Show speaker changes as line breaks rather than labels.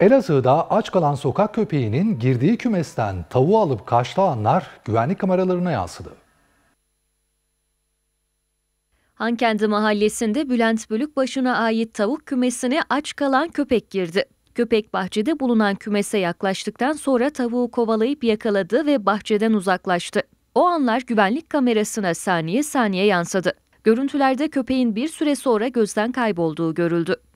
Elazığ'da aç kalan sokak köpeğinin girdiği kümesten tavuğu alıp kaçtığanlar güvenlik kameralarına yansıdı.
Hankendi mahallesinde Bülent Bölükbaşı'na ait tavuk kümesine aç kalan köpek girdi. Köpek bahçede bulunan kümese yaklaştıktan sonra tavuğu kovalayıp yakaladı ve bahçeden uzaklaştı. O anlar güvenlik kamerasına saniye saniye yansıdı. Görüntülerde köpeğin bir süre sonra gözden kaybolduğu görüldü.